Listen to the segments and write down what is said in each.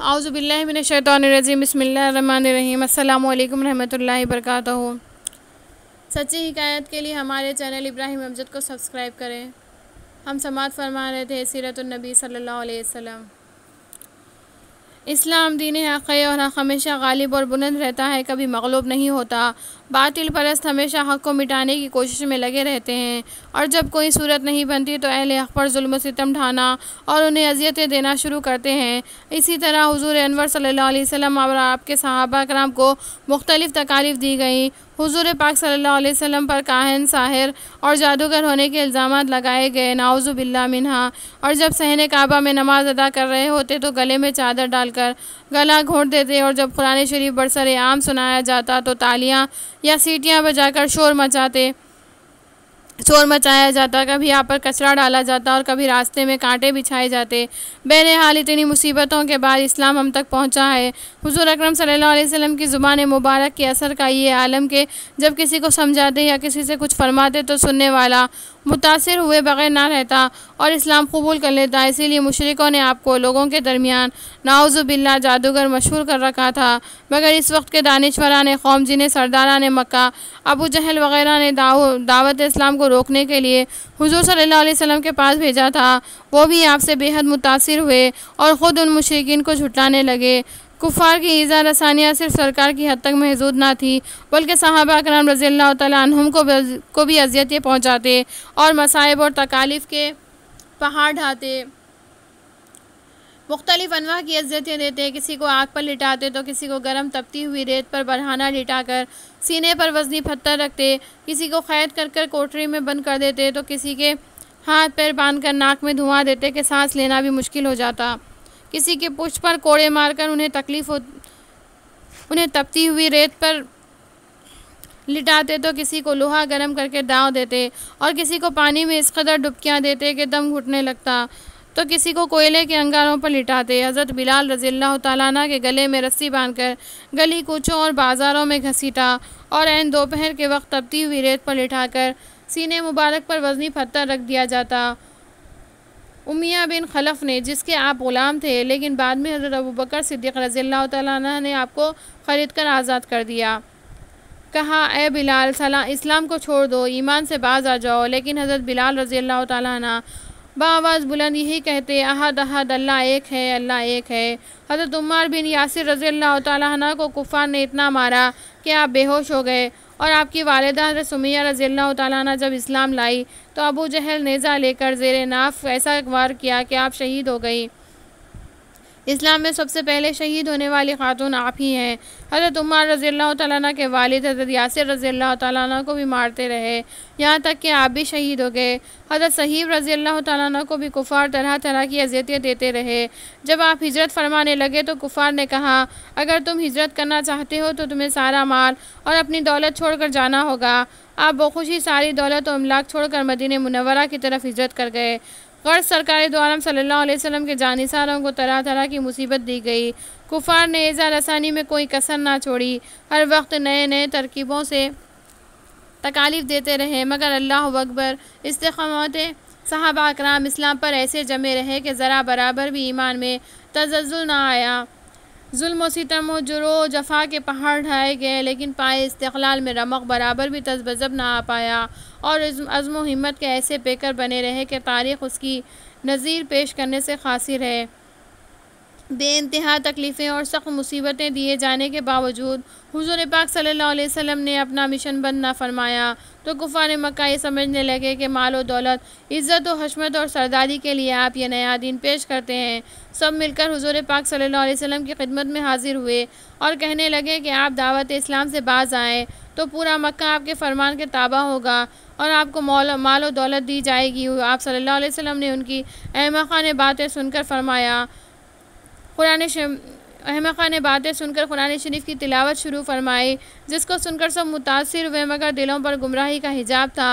आउज़बिल्लिमिनशैतरजीम बसमीम अल्लाम रहमतुल्लाह सच्ची हिकायत के लिए हमारे चैनल इब्राहिम अमजद को सब्सक्राइब करें हम समात फरमा रहे थे सीरतनबी सल्ला वसम इस्लाम दीन हक़ और हक हमेशा गालिब और बुलंद रहता है कभी मगलूब नहीं होता बातिल परस्त हमेशा हक़ को मिटाने की कोशिश में लगे रहते हैं और जब कोई सूरत नहीं बनती तो अहल हक़ पर जुल्म सितम ढाना और उन्हें अजियतें देना शुरू करते हैं इसी तरह हजूर अनवर सल्ला वसल्लम और आपके सहाबा कराम को मुख्तलिफ़ तकालीफ दी गई हुजूर पाक सल्लल्लाहु अलैहि वसल्लम पर काहन साहिर और जादूगर होने के इल्ज़ाम लगाए गए नाउज़ुबिल्ला मिन्हा और जब सहन काबा में नमाज अदा कर रहे होते तो गले में चादर डालकर गला घोंट देते और जब कुरान शरीफ बरसर आम सुनाया जाता तो तालियाँ या सीटियाँ बजाकर शोर मचाते शोर मचाया जाता कभी यहाँ पर कचरा डाला जाता और कभी रास्ते में कांटे बिछाए जाते बहरहाल इतनी मुसीबतों के बाद इस्लाम हम तक पहुँचा है हुजूर अकरम सल्लल्लाहु अलैहि वसल्लम की ज़ुबान मुबारक के असर का ये आलम के जब किसी को समझाते या किसी से कुछ फरमाते तो सुनने वाला मुतासर हुए बगैर ना रहता और इस्लाम कबूल कर लेता इसीलिए मशरक़ों ने आपको लोगों के दरमियान नाउज़बिल्ला जादूगर मशहूर कर रखा था मगर इस वक्त के दानश्वरा ने कौम जिन्हें सरदारा ने मक्का अबू जहल वगैरह ने दावत इस्लाम को रोकने के लिए हुजूर सल्लल्लाहु अलैहि वसल्लम के पास भेजा था वो भी आपसे बेहद मुतासर हुए और ख़ुद उन मशरकिन को झुटलाने लगे कुफ़ार की ईज़ा रसानियाँ सिर्फ सरकार की हद तक महजूद ना थी बल्कि साहबा कराम रज़ी तुम को, को भी अजियतें पहुँचाते और मसाइब और तकालीफ़ के पहाड़ ढाते मुख्तलिफ अनवा की अजियतें देते किसी को आग पर लिटाते तो किसी को गर्म तपती हुई रेत पर बरहाना कर सीने पर वजनी पत्थर रखते किसी को कैद कर कर कोठरी में बंद कर देते तो किसी के हाथ पैर बांध कर नाक में धुआं देते कि सांस लेना भी मुश्किल हो जाता किसी के पुष्ट पर कोड़े मारकर उन्हें तकलीफ हो उन्हें तपती हुई रेत पर लिटाते तो किसी को लोहा गर्म करके दाव देते और किसी को पानी में इस कदर डुबकियाँ देते कि दम घुटने लगता तो किसी को कोयले के अंगारों पर लिटाते हज़रत बिलाल रजील्ला तालाना के गले में रस्सी बांधकर गली कूचों और बाज़ारों में घसीटा और एन दोपहर के वक्त तपती हुई रेत पर लिटाकर सीने मुबारक पर वजनी पत्थर रख दिया जाता उमिया बिन खलफ ने जिसके आप ग़ुलाम थे लेकिन बाद में हज़रत अबू बकर सिद्दीक़ रज़ील्ला तह ने आपको ख़रीद कर आज़ाद कर दिया कहा ए बिलाल सला इस्लाम को छोड़ दो ईमान से बाज आ जाओ लेकिन हज़रत बिलाल रज़ील्ला तह बाज़ बुलंद यही कहते अहद अहद अल्लाह एक है अल्लाह एक है हज़रत उमर बिन यासिर रज़ी अल्लाह को कुफ़ार ने इतना मारा कि आप बेहोश हो गए और आपकी वालदा सुमैया रजील्ला तला जब इस्लाम लाई तो अबू जहल नेज़ा लेकर जेर नाफ ऐसा वार किया कि आप शहीद हो गई इस्लाम में सबसे पहले शहीद होने वाली खातून आप ही हैं हज़रत उमर रज़ी अल्लाह के वालिद हज़रत यासर रज़ी अल्लाह को भी मारते रहे यहाँ तक कि आप भी शहीद हो गए हज़रत सहीब रज़ी अल्लाह ताली को भी कुफ़ार तरह तरह की अजियतें देते रहे जब आप हिजरत फरमाने लगे तो कुफ़ार ने कहा अगर तुम हिजरत करना चाहते हो तो तुम्हें सारा माल और अपनी दौलत छोड़ कर जाना होगा आप बखुशी सारी दौलत और अमलाक छोड़कर मदीन मुनवरा की तरफ हिजरत कर गए गर्ज सरकारी दौरान सल्लल्लाहु अलैहि वसल्लम के जानिसारों को तरह तरह की मुसीबत दी गई कुफार ने एज़ा रसानी में कोई कसर ना छोड़ी हर वक्त नए नए तरकीबों से तकालीफ देते रहे मगर अल्लाह अकबर इस्तेमत साहबा कराम इस्लाम पर ऐसे जमे रहे कि ज़रा बराबर भी ईमान में तजल ना आया जुल्म सितम व जुरो जफ़ा के पहाड़ ढाए गए लेकिन पाए इस्तलाल में रमक बराबर भी तजबजब ना आ पाया और अज़म हिम्मत के ऐसे पेकर बने रहे कि तारीख उसकी नज़ीर पेश करने से खासिर है बेानतहा तकलीफ़ें और सख्त मुसीबतें दिए जाने के बावजूद हुजूर पाक सल्लल्लाहु अलैहि वसल्लम ने अपना मिशन बंद ना फरमाया तो कुफान मक्का ये समझने लगे कि माल और दौलत इज़्ज़त और हशमत और सरदारी के लिए आप ये नया दिन पेश करते हैं सब मिलकर हुजूर पाक सल्लल्लाहु अलैहि वसल्लम की खिदमत में हाजिर हुए और कहने लगे कि आप दावत इस्लाम से बाज आएँ तो पूरा मक्का आपके फरमान के ताबा होगा और आपको माल और दौलत दी जाएगी आप सल्ला वसम ने उनकी अहमा खान बातें सुनकर फरमाया कुरान अहम खान ने बातें सुनकर कुरान शरीफ की तिलावत शुरू फरमाई जिसको सुनकर सब मुतासर हुए मगर दिलों पर गुमराही का हिजाब था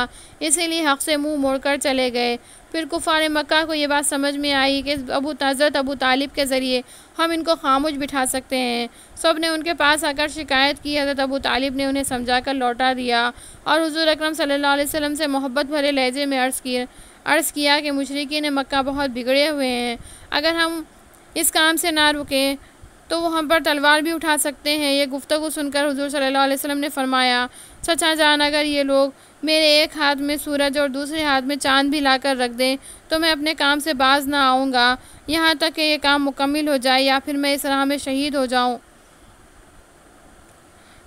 इसीलिए हक़ से मुंह मोड़कर चले गए फिर कुफ़ार मक्का को ये बात समझ में आई कि अबू तजरत अबू तालिब के ज़रिए हम इनको खामोश बिठा सकते हैं सब ने उनके पास आकर शिकायत की हज़रत अबू तालिब ने उन्हें समझा कर लौटा दिया और हजूर अक्रम सल्ला वसम से मोहब्बत भरे लहजे में अर्ज़ किया अर्ज़ किया कि मशरक़ी ने मक् बहुत बिगड़े हुए हैं अगर हम इस काम से ना रुकें तो वो हम पर तलवार भी उठा सकते हैं ये गुफ्तु सुनकर हजूर सल्लल्लाहु अलैहि वसल्लम ने फरमाया सचा जान अगर ये लोग मेरे एक हाथ में सूरज और दूसरे हाथ में चांद भी लाकर रख दें तो मैं अपने काम से बाज ना आऊँगा यहाँ तक कि ये काम मुकम्मल हो जाए या फिर मैं इस राह में शहीद हो जाऊँ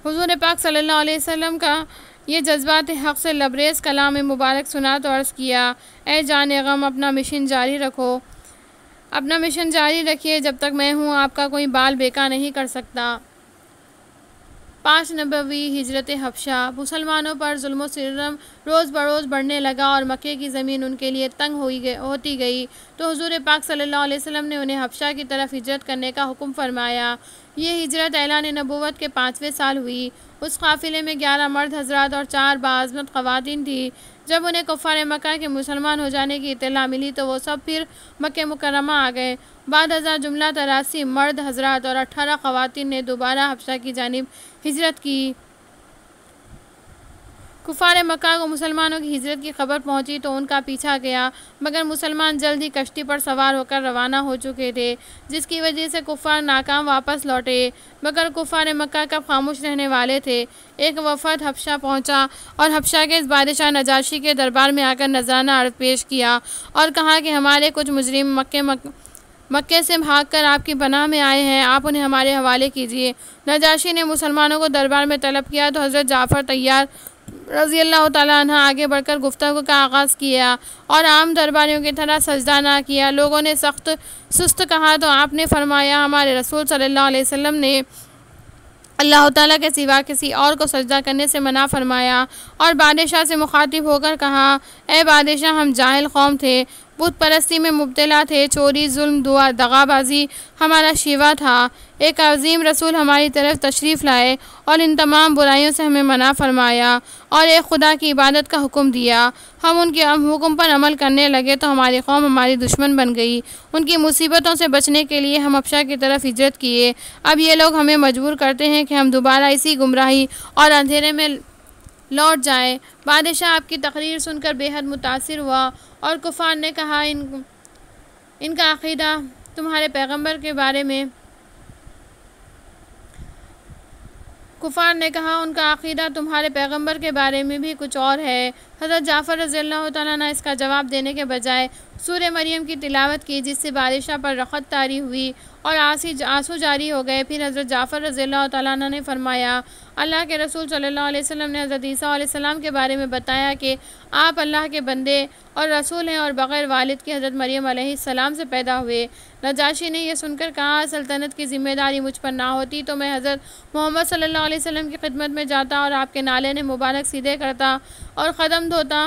हजूर पाक सल्ला वसम का ये जज्बात हक़ से लबरेज़ कलाम मुबारक सुना तो अर्ज़ किया ए जान गम अपना मिशन जारी रखो अपना मिशन जारी रखिए जब तक मैं हूँ आपका कोई बाल बेका नहीं कर सकता पाँच नबवी हिजरत हफ्शा मुसलमानों पर जुल्म सरम रोज़ बरोज़ बढ़ने लगा और मक्के की ज़मीन उनके लिए तंग हो गई होती गई तो हजूर पाक सल्ला वसम ने उन्हें हफ्शा की तरफ हिजरत करने का हुक्म फरमाया ये हिजरत ऐलान नबूत के पाँचवें साल हुई उस काफ़िले में ग्यारह मर्द हजरात और चार बाज़मत खवतिन थी जब उन्हें कुफ़ार मक्का के मुसलमान हो जाने की इतला मिली तो वो सब फिर मक मुकरमा आ गए बाद हज़ार जुमला तरासी मर्द हजरात और अट्ठारह खवतिन ने दोबारा हफ्सा की जानब हिजरत की कुफार मक्का को मुसलमानों की हिजरत की खबर पहुंची तो उनका पीछा गया मगर मुसलमान जल्द ही कश्ती पर सवार होकर रवाना हो चुके थे जिसकी वजह से कुफार नाकाम वापस लौटे मगर कुफार मक्का का खामोश रहने वाले थे एक वफद हफ्शा पहुंचा और हफ्शा के इस बादशाह नजाशी के दरबार में आकर नजराना अर्ज पेश किया और कहा कि हमारे कुछ मुजरिम मक् मक्के से भाग कर आपकी पनाह में आए हैं आप उन्हें हमारे हवाले कीजिए नजाशी ने मुसलमानों को दरबार में तलब किया तो हज़रत जाफ़र तैयार रज़ी अल्लाह तह आगे बढ़कर गुफ्तु का आगाज़ किया और आम दरबारियों की तरह सजदा ना किया लोगों ने सख्त सुस्त कहा तो आपने फरमाया हमारे रसूल सल्लल्लाहु अलैहि वसल्लम ने अल्लाह ताला के सिवा किसी और को सजदा करने से मना फरमाया और बादशाह से मुखातिब होकर कहा ए बादशाह हम जाहिल कौम थे बुत परस्ती में मुबतला थे चोरी जुल्म दुआ दगाबाजी हमारा शिवा था एक अजीम रसूल हमारी तरफ तशरीफ़ लाए और इन तमाम बुराइयों से हमें मना फरमाया और एक खुदा की इबादत का हुक्म दिया हम उनके हुक्म पर अमल करने लगे तो हमारी कौम हमारी दुश्मन बन गई उनकी मुसीबतों से बचने के लिए हम अफशा की तरफ हिजरत किए अब ये लोग हमें मजबूर करते हैं कि हम दोबारा इसी गुमराही और अंधेरे में लौट जाए बादशाह आपकी तकरीर सुनकर बेहद मुतासर हुआ और कुफ़ार ने कहा इन इनका अकीदा तुम्हारे पैगंबर के बारे में कुफ़ार ने कहा उनका अकीदा तुम्हारे पैगंबर के बारे में भी कुछ और है हज़रत जाफ़र रज़ील्ला तन इसका जवाब देने के बजाय सूर्य मरियम की तिलावत की जिससे बादशाह पर रखत तारी हुई और आंसू जारी हो गए फिर हज़रत जाफ़र रजील् तन ने फरमाया अल्लाह के रसूल सल्लल्लाहु अलैहि वसल्लम ने हज़रत ईसा के बारे में बताया कि आप अल्लाह के बंदे और रसूल हैं और बग़ैर वालिद के हज़रत मरियम सलाम से पैदा हुए नजाशी ने यह सुनकर कहा सल्तनत की ज़िम्मेदारी मुझ पर ना होती तो मैं हज़रत मोहम्मद सल्लल्लाहु अलैहि वसल्लम की खिदमत में जाता और आपके नाले ने मुबारक सीधे करता और ख़दम धोता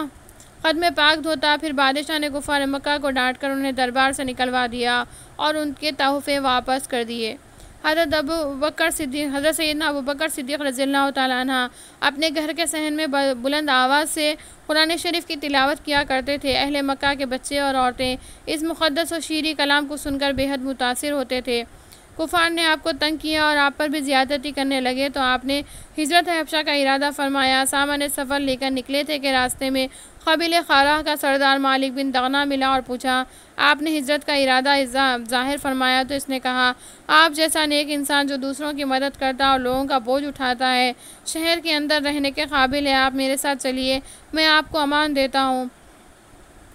ख़द में पाक धोता फिर बादशाह ने गुफ़ार मक्का को डांट कर उन्हें दरबार से निकलवा दिया और उनके तोहफ़े वापस कर दिए हजरत अब बकर सिद्दीक हजरत सैदना अब बकर सिद्दीक रजील्ला तह अपने घर के सहन में बुलंद आवाज़ से कुरान शरीफ की तिलावत किया करते थे अहल मक्का के बच्चे और औरतें इस मुक़दस और शीरी कलाम को सुनकर बेहद मुतासर होते थे कुफार ने आपको तंग किया और आप पर भी ज़्यादती करने लगे तो आपने हिजरत हफ्शा का इरादा फरमाया सामान्य सफ़र लेकर निकले थे कि रास्ते में कबिल खारा का सरदार मालिक बिन दगना मिला और पूछा आपने हिजरत का इरादा जाहिर फरमाया तो इसने कहा आप जैसा नेक इंसान जो दूसरों की मदद करता और लोगों का बोझ उठाता है शहर के अंदर रहने के काबिल है आप मेरे साथ चलिए मैं आपको अमान देता हूँ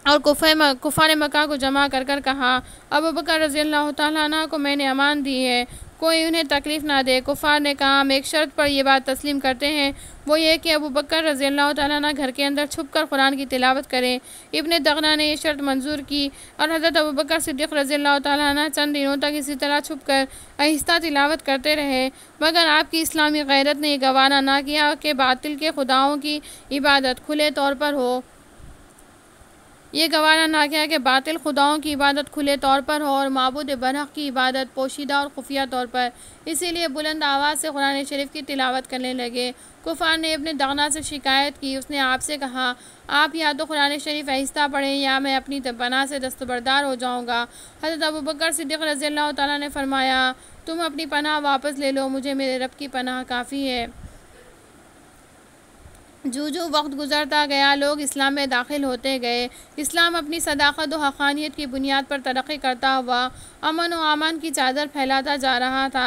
और कुफे म ने को जमा कर कर कहा अब बकर रज़ी अल्लाह को मैंने अमान दी है कोई उन्हें तकलीफ़ ना दे कुफ़ार ने कहा हम एक शर्त पर यह बात तस्लीम करते हैं वो ये कि अबू बकर रज़ी अल्लाह ताली घर के अंदर छुप कर कुरान की तिलावत करें इबन दगना ने यह शर्त मंजूर की और हज़रत अबू बकर सिद्दीक़ रज़ी अल्लाह ताली चंद दिनों तक इसी तरह छुप कर आहिस्ता तिलावत करते रहे मगर आपकी इस्लामी गैरत ने यह गवाना ना किया कि बातिल के खुदाओं की इबादत खुले तौर पर हो ये गवारा गया कि बातिल खुदाओं की इबादत खुले तौर पर हो और मबूद बरह की इबादत पोशीदा और खुफिया तौर पर इसीलिए बुलंद आवाज़ से कुरान शरीफ की तिलावत करने लगे कुफ़ार ने अपने दाना से शिकायत की उसने आपसे कहा आप या तो कुरान शरीफ आहिस्ता पढ़ें या मैं अपनी पनाह से दस्तबरदार हो जाऊँगा हजरत अबू बकर सिद्दीक रजील्ला ने फरमाया तुम अपनी पनाह वापस ले लो मुझे मेरे रब की पनाह काफ़ी है जो जो वक्त गुजरता गया लोग इस्लाम में दाखिल होते गए इस्लाम अपनी सदाकत और हक़ानियत की बुनियाद पर तरक्की करता हुआ अमन व अमान की चादर फैलाता जा रहा था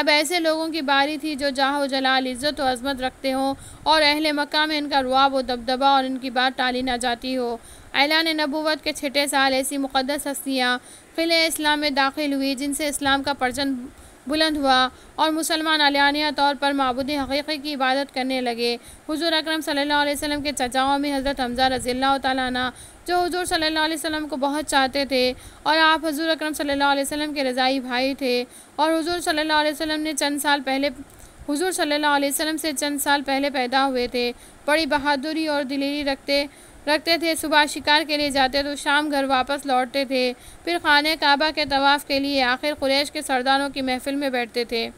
अब ऐसे लोगों की बारी थी जो जाह जलाल इज़्ज़त व अजमत रखते हों और अहल मक्का में इनका रुआब व दबदबा और इनकी बात टाली ना जाती हो ऐलान नबूवत के छठे साल ऐसी मुक़दस हस्तियाँ फिले इस्लाम में दाखिल हुई जिनसे इस्लाम का परचन बुलंद हुआ और मुसलमान आलियाना तौर पर मबूद हकीक़ी की इबादत करने लगे हुजूर अकरम सल्लल्लाहु अलैहि वसल्लम के चचाओं में हज़रत हमजा रज़ी ताना जो हुजूर सल्लल्लाहु अलैहि वसल्लम को बहुत चाहते थे और आप हुजूर अकरम सल्लल्लाहु अलैहि वसल्लम के रज़ाई भाई थे और हुजूर सल्लल्लाहु अलैहि वसल्लम ने चंद साल पहले हुजूर सल्लल्लाहु अलैहि वसल्लम से चंद साल पहले पैदा हुए थे बड़ी बहादुरी और दिलेरी रखते रखते थे सुबह शिकार के लिए जाते तो शाम घर वापस लौटते थे फिर खाने काबा के तवाफ़ के लिए आखिर कुरेश के सरदारों की महफ़िल में बैठते थे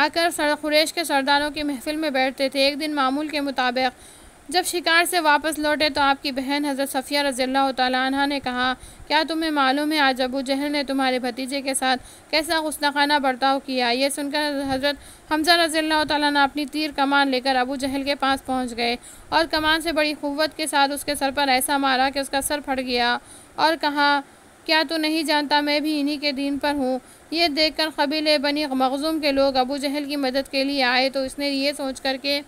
आकर सर खुरैश के सरदारों की महफ़िल में बैठते थे एक दिन मामूल के मुताबिक जब शिकार से वापस लौटे तो आपकी बहन हज़रत सफ़िया रज़ील्ला तला ने कहा क्या तुम्हें मालूम है आज अबू जहल ने तुम्हारे भतीजे के साथ कैसा गुस्ताखाना बर्ताव किया ये सुनकर हज़रत हमजा रज़ील्ला तला अपनी तीर कमान लेकर अबू जहल के पास पहुंच गए और कमान से बड़ी क़वत के साथ उसके सर पर ऐसा मारा कि उसका सर फट गया और कहा क्या तो नहीं जानता मैं भी इन्हीं के दिन पर हूँ ये देखकर कबीले बनी मखजूम के लोग अबू जहल की मदद के लिए आए तो इसने ये सोच कर के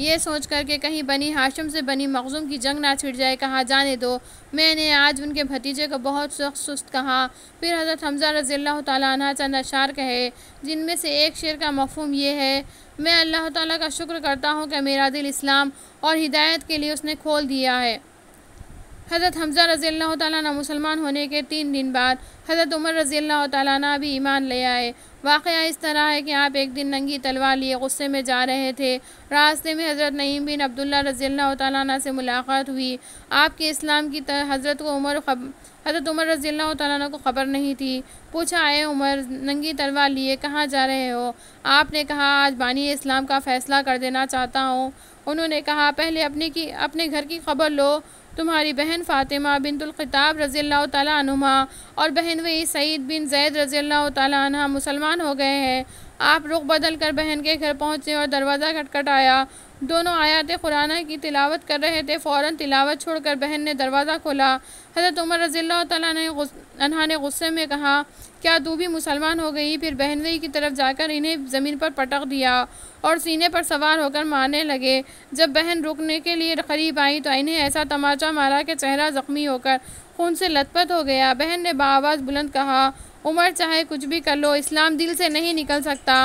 ये सोच कर के कहीं बनी हाशम से बनी मखजूम की जंग ना छिड़ जाए कहा जाने दो मैंने आज उनके भतीजे को बहुत सख्त सुस्त कहा फिर हज़रत हमजा रजील्ला तला चंद अशार कहे जिनमें से एक शेर का मफहम यह है मैं अल्लाह ताली का शुक्र करता हूँ कि मेरा दिल इस्लाम और हिदायत के लिए उसने खोल दिया है हज़रत हमज़ा रज़ी अल्लाह ताली मुसलमान होने के तीन दिन बाद हज़रत उमर रज़ी अल्लाह ताली भी ईमान ले आए वाक़ इस तरह है कि आप एक दिन नंगी तलवार लिए गुस्से में जा रहे थे रास्ते में हज़रत नईम बिन अब्दुल्ला रज़ी अल्लाह ताली से मुलाकात हुई आपके इस्लाम की हज़रत को उमर खब हज़रत उमर रज़ी अल्लाह तु को ख़बर नहीं थी पूछा आए उमर नंगी तलवार लिए कहाँ जा रहे हो आपने कहा आज बानी इस्लाम का फ़ैसला कर देना चाहता हूँ उन्होंने कहा पहले अपने की अपने घर की खबर लो तुम्हारी बहन फ़ातिमा बिनतुल्ख़ताब रज़ी तुमा और बहन वही सईद बिन जैद रज़ी तह मुसलमान हो गए हैं आप रुख बदल कर बहन के घर पहुँचे और दरवाज़ा खटखटाया दोनों आयात कुरान की तिलावत कर रहे थे फ़ौर तिलावत छोड़कर बहन ने दरवाज़ा खोला हज़रत उमर रज़ील्ला तह ने गुस्से में कहा क्या तू भी मुसलमान हो गई फिर वही की तरफ जाकर इन्हें ज़मीन पर पटक दिया और सीने पर सवार होकर मारने लगे जब बहन रुकने के लिए करीब आई तो इन्हें ऐसा तमाचा मारा कि चेहरा ज़ख्मी होकर खून से लतपत हो गया बहन ने बावाज़ बुलंद कहा उमर चाहे कुछ भी कर लो इस्लाम दिल से नहीं निकल सकता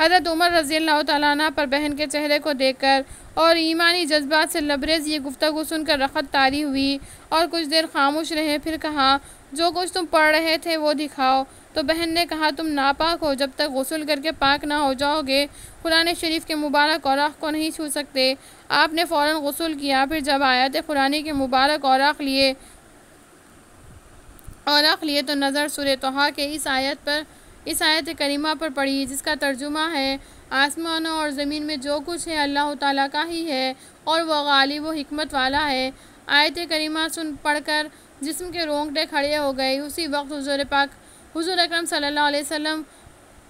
हज़रत उमर रज़ी अल्लाह पर बहन के चेहरे को देखकर और ईमानी जज्बात से लबरेज ये गुफ्तु सुनकर रखत तारी हुई और कुछ देर खामोश रहे फिर कहा जो कुछ तुम पढ़ रहे थे वो दिखाओ तो बहन ने कहा तुम नापाक हो जब तक गसल करके पाक ना हो जाओगे कुरान शरीफ के मुबारक और को नहीं छू सकते आपने फ़ौर गसल किया फिर जब आयत कुरानी के मुबारक और लिए और लिए तो नज़र सुर तोहा के इस आयत पर इस आयत करीमा पर पढ़ी जिसका तर्जुमा है आसमानों और ज़मीन में जो कुछ है अल्लाह ताला का ही है और वह गालिब व हमत वाला है आयत करीमा सुन पढ़कर जिसम के रोंगटे खड़े हो गए उसी वक्त हजूर पाक हजूर अक्रम सल्ला वसम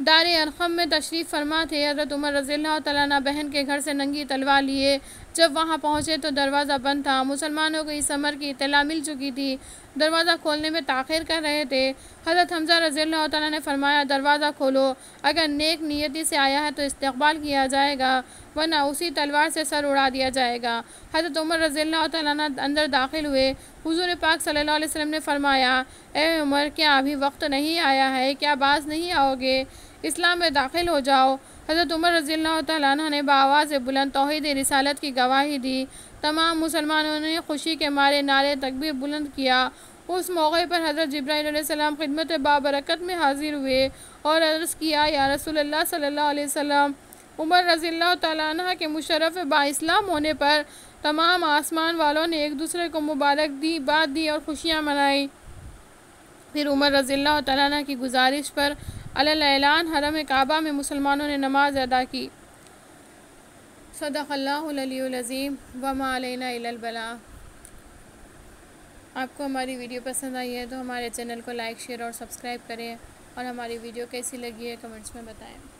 दार अरखम में तशरीफ़ फरमा थे हज़रत उमर रजील्ला तला बहन के घर से नंगी तलवार लिए जब वहाँ पहुँचे तो दरवाज़ा बंद था मुसलमानों को इस अमर की इतला मिल चुकी थी दरवाज़ा खोलने में ताखिर कर रहे थे हज़रत हमजा रजील अल्लाह ने फरमाया दरवाज़ा खोलो अगर नेक नीयती से आया है तो इस्तबाल किया जाएगा वरना उसी तलवार से सर उड़ा दिया जाएगा हज़रत उमर रजील अल्लाह अंदर दाखिल हुए हजूर पाक सल्ला वसम ने फरमाया ए उमर क्या अभी वक्त नहीं आया है क्या बाज नहीं आओगे इस्लाम में दाखिल हो जाओ हज़रत उमर रजील्ला अल्लाह ने बुलंद तोहद रिसालत की गवाही दी तमाम मुसलमानों ने खुशी के मारे नारे तकबीर बुलंद किया उस मौके पर हज़रत जब्राईसम खिदमत बाबरकत में हाजिर हुए और अर्ज़ किया या रसूल सल्ला उमर रज़ी तह के मुशरफ बाइस्लाम होने पर तमाम आसमान वालों ने एक दूसरे को मुबारक दी बात दी और खुशियाँ मनाई फिर उमर रज़ी तह की गुजारिश पर अलान हरम काबा में मुसलमानों ने नमाज अदा की सदाक़ल्लाज़ीम वमालबला आपको हमारी वीडियो पसंद आई है तो हमारे चैनल को लाइक शेयर और सब्सक्राइब करें और हमारी वीडियो कैसी लगी है कमेंट्स में बताएं